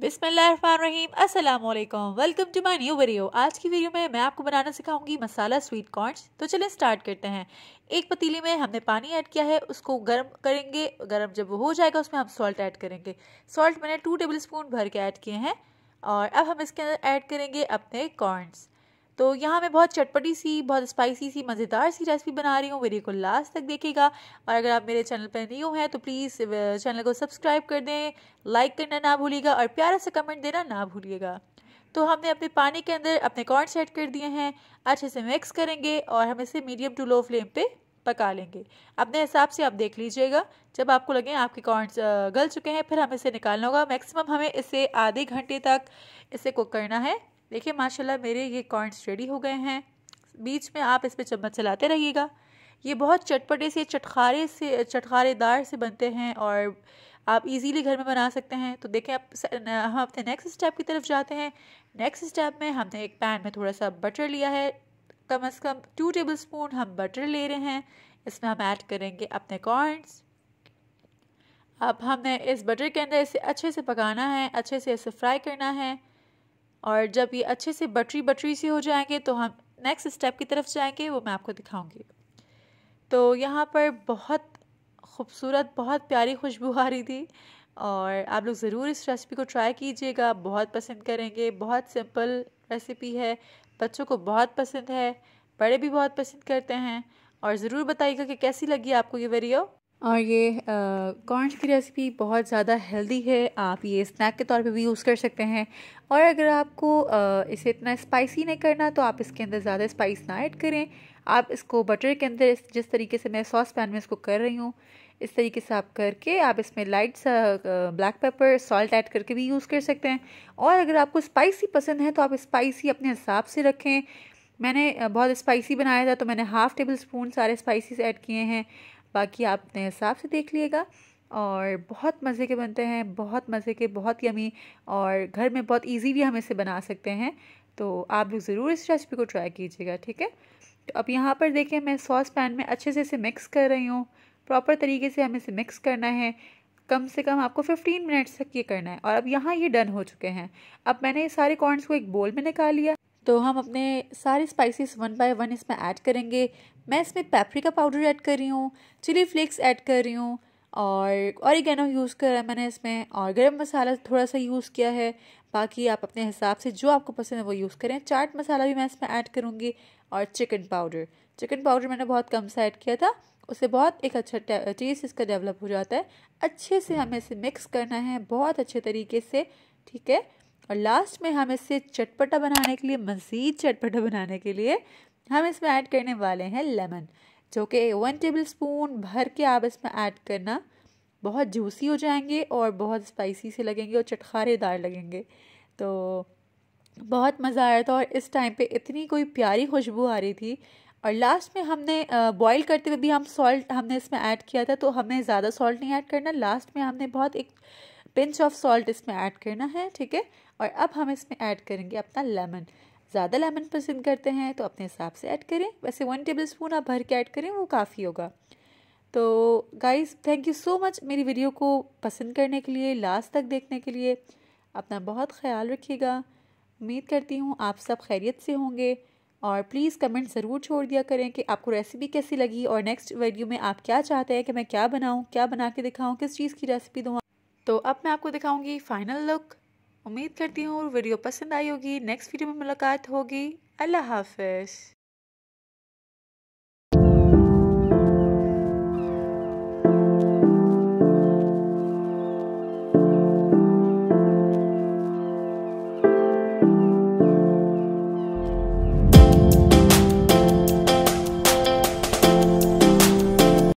बिसमीम असलम welcome to my new video आज की वीडियो में मैं आपको बनाना सिखाऊंगी मसाला स्वीट कॉर्नस तो चलें स्टार्ट करते हैं एक पतीली में हमने पानी ऐड किया है उसको गर्म करेंगे गर्म जब हो जाएगा उसमें हम सॉल्ट ऐड करेंगे सॉल्ट मैंने टू टेबल स्पून भर के ऐड किए हैं और अब हम इसके अंदर ऐड करेंगे अपने कॉर्नस तो यहाँ मैं बहुत चटपटी सी बहुत स्पाइसी सी मज़ेदार सी रेसिपी बना रही हूँ वीडियो को लास्ट तक देखेगा और अगर आप मेरे चैनल पर न्यू हैं तो प्लीज़ चैनल uh, को सब्सक्राइब कर दें लाइक करना ना भूलिएगा और प्यारा सा कमेंट देना ना भूलिएगा तो हमने अपने पानी के अंदर अपने कॉर्न सेट कर दिए हैं अच्छे से मिक्स करेंगे और हम इसे मीडियम टू लो फ्लेम पे पका लेंगे अपने हिसाब से आप देख लीजिएगा जब आपको लगे आपके कॉर्न uh, गल चुके हैं फिर हम इसे निकालना होगा मैक्सिमम हमें इसे आधे घंटे तक इसे कुक करना है देखिए माशाल्लाह मेरे ये कॉइंट्स रेडी हो गए हैं बीच में आप इस पर चम्मच चलाते रहिएगा ये बहुत चटपटे से चटखारे से चटखारेदार से बनते हैं और आप इजीली घर में बना सकते हैं तो देखें आप हम अपने नेक्स्ट स्टेप की तरफ जाते हैं नेक्स्ट स्टेप में हमने एक पैन में थोड़ा सा बटर लिया है कम अज़ कम टू टेबल स्पून हम बटर ले रहे हैं इसमें हम ऐड करेंगे अपने कॉर्नस अब हमने इस बटर के अंदर इसे अच्छे से पकाना है अच्छे से इसे फ्राई करना है और जब ये अच्छे से बटरी बटरी से हो जाएंगे तो हम नेक्स्ट स्टेप की तरफ जाएंगे वो मैं आपको दिखाऊंगी तो यहाँ पर बहुत खूबसूरत बहुत प्यारी खुशबू आ रही थी और आप लोग ज़रूर इस रेसिपी को ट्राई कीजिएगा बहुत पसंद करेंगे बहुत सिंपल रेसिपी है बच्चों को बहुत पसंद है बड़े भी बहुत पसंद करते हैं और ज़रूर बताइएगा कि कैसी लगी आपको ये वीडियो और ये कॉर्न की रेसिपी बहुत ज़्यादा हेल्दी है आप ये स्नैक के तौर पे भी यूज़ कर सकते हैं और अगर आपको आ, इसे इतना स्पाइसी नहीं करना तो आप इसके अंदर ज़्यादा स्पाइस ना ऐड करें आप इसको बटर के अंदर जिस तरीके से मैं सॉस पैन में इसको कर रही हूँ इस तरीके से आप करके आप इसमें लाइट सा ब्लैक पेपर सॉल्ट ऐड करके भी यूज़ कर सकते हैं और अगर आपको स्पाइसी पसंद है तो आप स्पाइसी अपने हिसाब से रखें मैंने बहुत स्पाइसी बनाया था तो मैंने हाफ़ टेबल स्पून सारे स्पाइसीज ऐड किए हैं बाकी आप अपने हिसाब से देख लिएगा और बहुत मज़े के बनते हैं बहुत मज़े के बहुत यमी और घर में बहुत इजी भी हम इसे बना सकते हैं तो आप लोग ज़रूर इस रेसिपी को ट्राई कीजिएगा ठीक है तो अब यहाँ पर देखें मैं सॉस पैन में अच्छे से इसे मिक्स कर रही हूँ प्रॉपर तरीके से हमें इसे मिक्स करना है कम से कम आपको 15 मिनट्स तक ये करना है और अब यहाँ ये डन हो चुके हैं अब मैंने ये सारे कॉर्नस को एक बोल में निकाल लिया तो हम अपने सारे स्पाइसेस वन बाय वन इसमें ऐड करेंगे मैं इसमें पेपरिका पाउडर ऐड कर रही हूँ चिली फ्लेक्स ऐड कर रही हूँ और ऑरिगेनो यूज़ करा है मैंने इसमें और गर्म मसाला थोड़ा सा यूज़ किया है बाकी आप अपने हिसाब से जो आपको पसंद है वो यूज़ करें चाट मसाला भी मैं इसमें ऐड करूँगी और चिकन पाउडर चिकन पाउडर मैंने बहुत कम सा ऐड किया था उससे बहुत एक अच्छा टेस्ट इसका डेवलप हो जाता है अच्छे से हमें इसे मिक्स करना है बहुत अच्छे तरीके से ठीक है और लास्ट में हम इसे चटपटा बनाने के लिए मज़ीद चटपटा बनाने के लिए हम इसमें ऐड करने वाले हैं लेमन जो कि वन टेबल स्पून भर के आप इसमें ऐड करना बहुत जूसी हो जाएंगे और बहुत स्पाइसी से लगेंगे और चटखारेदार लगेंगे तो बहुत मज़ा आया था और इस टाइम पे इतनी कोई प्यारी खुशबू आ रही थी और लास्ट में हमने बॉईल करते हुए भी हम सॉल्ट हमने इसमें ऐड किया था तो हमने ज़्यादा सॉल्ट नहीं ऐड करना लास्ट में हमने बहुत एक पिंच ऑफ सॉल्ट इसमें ऐड करना है ठीक है और अब हम इसमें ऐड करेंगे अपना लेमन ज़्यादा लेमन पसंद करते हैं तो अपने हिसाब से ऐड करें वैसे वन टेबल स्पून आप भर के ऐड करें वो काफ़ी होगा तो guys thank you so much मेरी वीडियो को पसंद करने के लिए लास्ट तक देखने के लिए अपना बहुत ख्याल रखिएगा उम्मीद करती हूँ आप सब खैरियत से होंगे और प्लीज़ कमेंट ज़रूर छोड़ दिया करें कि आपको रेसिपी कैसी लगी और नेक्स्ट वीडियो में आप क्या चाहते हैं कि मैं क्या बनाऊँ क्या बना के दिखाऊँ किस चीज़ की रेसिपी दूँ तो अब मैं आपको दिखाऊंगी फाइनल लुक उम्मीद करती हूँ वीडियो पसंद आई होगी नेक्स्ट वीडियो में मुलाकात होगी अल्लाह हाफिज़